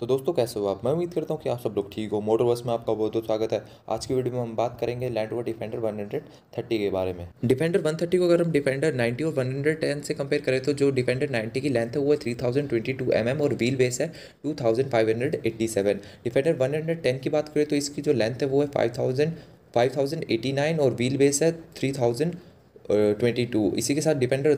तो दोस्तों कैसे हो आप मैं उम्मीद करता हूँ कि आप सब लोग ठीक हो मोटर में आपका बहुत बहुत स्वागत है आज की वीडियो में हम बात करेंगे लैंड रोवर डिफेंडर 130 के बारे में डिफेंडर 130 को अगर हम डिफेंडर 90 और 110 से कंपेयर करें तो जो डिफेंडर 90 की लेंथ है वो है 3022 mm और व्हील बेस है 2587 डिफेंडर 110 की बात करें तो इसकी जो लेंथ है वो है एटी नाइन और व्हील बेस है थाउजेंड ट्वेंटी टू इसी के साथ डिपेंडर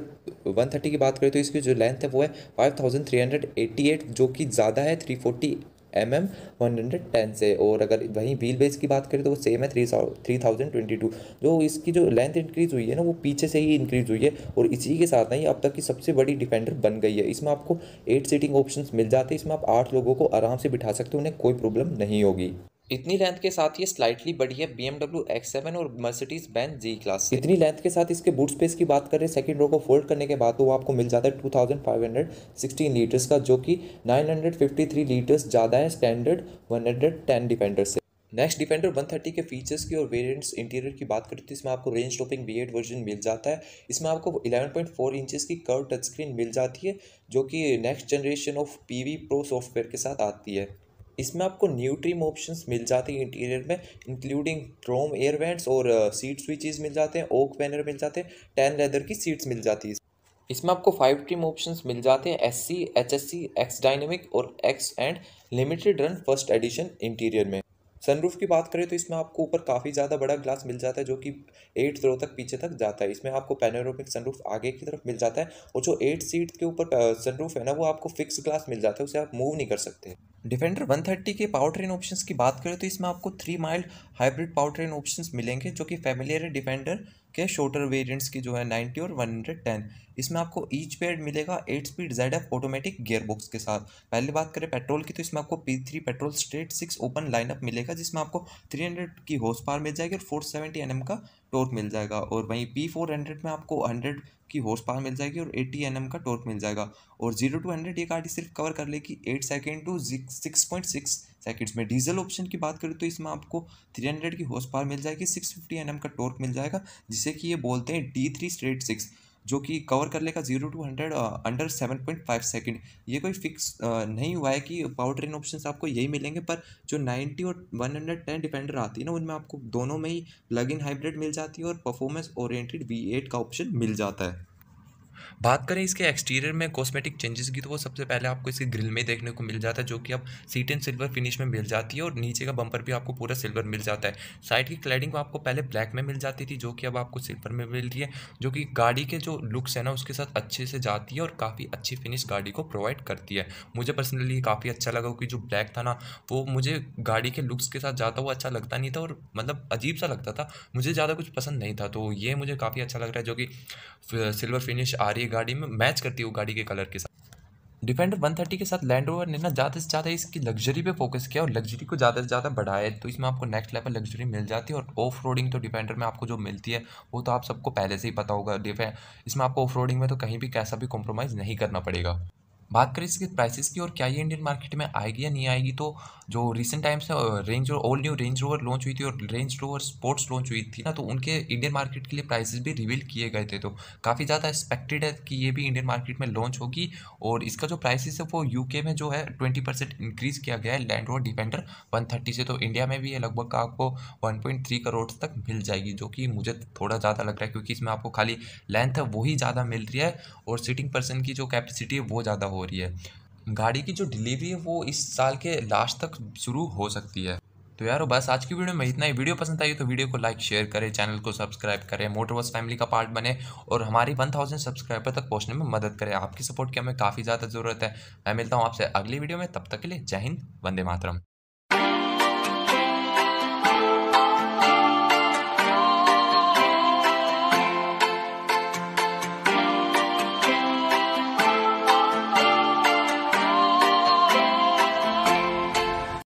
वन थर्टी की बात करें तो इसकी जो लेंथ है वो है five thousand three hundred eighty eight जो कि ज़्यादा है three forty m m one hundred ten से और अगर वहीं व्हील बेस की बात करें तो वो सेम है three three thousand twenty two जो इसकी जो लेंथ इंक्रीज़ हुई है ना वो पीछे से ही इंक्रीज़ हुई है और इसी के साथ ना ये अब तक की सबसे बड़ी डिफेंडर बन गई है इसमें आपको एट सीटिंग ऑप्शन मिल जाते हैं इसमें आप आठ लोगों को आराम से बिठा सकते हो उन्हें कोई प्रॉब्लम नहीं होगी इतनी लेंथ के साथ ये स्लाइटली बड़ी है बी एमडब्ल्यू एक्स सेवन और मर्सिडीज बैन जी क्लास इतनी लेंथ के साथ इसके बूट स्पेस की बात करें सेकंड रो को फोल्ड करने के बाद तो वो आपको मिल जाता है two thousand five hundred sixteen litres का जो कि nine hundred fifty three litres ज़्यादा है standard one hundred ten Defender से नेक्स्ट डिफेंडर 130 के फीचर्स की और वेरिएंट्स इंटीरियर की बात करें तो इसमें आपको रेंज टॉपिंग बी एड वर्जन मिल जाता है इसमें आपको 11.4 इंचेस की कर्व टच स्क्रीन मिल जाती है जो कि next generation of Pivi Pro software के साथ आती है इसमें आपको न्यू ट्रीम ऑप्शन मिल जाते हैं इंटीरियर में इंक्लूडिंग क्रोम एयर वेंट्स और सीट uh, स्विचेज मिल जाते हैं ओक पैनर मिल जाते हैं टेन लेदर की सीट्स मिल जाती है इसमें आपको फाइव ट्रिम ऑप्शंस मिल जाते हैं S E H S E X dynamic और X and limited run first edition interior में सनरूफ की बात करें तो इसमें आपको ऊपर काफ़ी ज़्यादा बड़ा ग्लास मिल जाता है जो कि एट रो तक पीछे तक जाता है इसमें आपको पैनोरोमिक सनरूफ आगे की तरफ मिल जाता है और जो एट सीट के ऊपर सनरूफ है ना वो आपको फिक्स ग्लास मिल जाता है उसे आप मूव नहीं कर सकते डिफेंडर 130 के पावर ट्रेन ऑप्शन की बात करें तो इसमें आपको three mild hybrid power train option मिलेंगे जो कि फैमिलियर है डिफेंडर के शोटर वेरियंट्स की जो है नाइन्टी और टेन इसमें आपको ईच पेड मिलेगा eight speed Z F automatic box के साथ पहले बात करें पेट्रोल की तो इसमें आपको P three petrol straight six open lineup मिलेगा जिसमें आपको थ्री हंड्रेड की होस पार मिल जाएगी और फोर सेवेंटी एन एम का टोर्क मिल जाएगा और वहीं पी फोर हंड्रेड में आपको हंड्रेड की होर्स पावर मिल जाएगी और एट्टी एन एम का टोर्क मिल जाएगा और जीरो टू हंड्रेड ये गाड़ी सिर्फ कवर कर लेगी eight second to six point six seconds में डीजल ऑप्शन की बात करें तो इसमें आपको थ्री हंड्रेड की होस पावर मिल जाएगी सिक्स फिफ्टी एन एम का टोर्क मिल जाएगा जिसे कि ये बोलते हैं डी थ्री स्ट्रेट सिक्स जो कि कवर कर लेगा zero to hundred under seven point five second ये कोई फिक्स uh, नहीं हुआ है कि पावर ट्रेन ऑप्शन आपको यही मिलेंगे पर जो नाइन्टी और वन हंड्रेड टेन डिपेंडर आती है ना उनमें आपको दोनों में ही लग इन हाइब्रिड मिल जाती है और परफॉर्मेंस ओरिएंटेड वी एट का ऑप्शन मिल जाता है बात करें इसके एक्सटीरियर में कॉस्मेटिक चेंजेस की तो वो सबसे पहले आपको इसके ग्रिल में देखने को मिल जाता है जो कि अब सीट एंड सिल्वर फिनिश में मिल जाती है और नीचे का बम्पर भी आपको पूरा सिल्वर मिल जाता है साइड की क्लैडिंग आपको पहले ब्लैक में मिल जाती थी जो कि अब आपको सिल्वर में मिल रही है जो कि गाड़ी के जो लुक्स है ना उसके साथ अच्छे से जाती है और काफ़ी अच्छी फिनिश गाड़ी को प्रोवाइड करती है मुझे पर्सनली काफ़ी अच्छा लगा क्योंकि जो ब्लैक था ना वो मुझे गाड़ी के लुक्स के साथ जाता हुआ अच्छा लगता नहीं था और मतलब अजीब सा लगता था मुझे ज़्यादा कुछ पसंद नहीं था तो ये मुझे काफ़ी अच्छा लग रहा है जो कि सिल्वर फिनिश आ आ रही है गाड़ी में मैच करती है वो गाड़ी के कलर के साथ डिफेंडर 130 के साथ लैंड रोवर ने ना ज़्यादा से ज़्यादा इसकी लग्जरी पे फोकस किया और लग्जरी को ज़्यादा से ज़्यादा बढ़ाया तो इसमें आपको नेक्स्ट लेवल लग्जरी मिल जाती है और ऑफ रोडिंग तो डिफेंडर में आपको जो मिलती है वो तो आप सबको पहले से ही पता होगा डिफें इसमें आपको ऑफ रोडिंग में तो कहीं भी कैसा भी कॉम्प्रोमाइज़ नहीं करना पड़ेगा बात करें इसके प्राइसेस की और क्या ये इंडियन मार्केट में आएगी या नहीं आएगी तो जो रिसेंट टाइम्स में Range ro all new Range Rover launch हुई थी और रेंज रोवर स्पोर्ट्स लॉन्च हुई थी ना तो उनके इंडियन मार्केट के लिए प्राइसेस भी रिवील किए गए थे तो काफ़ी ज़्यादा एक्सपेक्टेड है कि ये भी इंडियन मार्केट में लॉन्च होगी और इसका जो प्राइसेस है वो यू में जो है ट्वेंटी परसेंट इंक्रीज़ किया गया है Land Rover Defender one thirty से तो इंडिया में भी ये लगभग आपको वन पॉइंट थ्री करोड़ तक मिल जाएगी जो कि मुझे थोड़ा ज़्यादा लग रहा है क्योंकि इसमें आपको खाली लेंथ है वही ज़्यादा मिल रही है और सीटिंग पर्सन की जो कैपेसिटी है वो ज़्यादा हो हो रही है गाड़ी की जो डिलीवरी है वो इस साल के लास्ट तक शुरू हो सकती है तो यार बस आज की वीडियो में इतना ही वीडियो पसंद आई तो वीडियो को लाइक शेयर करें चैनल को सब्सक्राइब करें मोटरवर्स फैमिली का पार्ट बने और हमारी 1000 सब्सक्राइबर तक पहुंचने में मदद करें आपकी सपोर्ट की हमें काफ़ी ज़्यादा ज़रूरत है मैं मिलता हूं आपसे अगली वीडियो में तब तक के लिए जय हिंद वंदे मातरम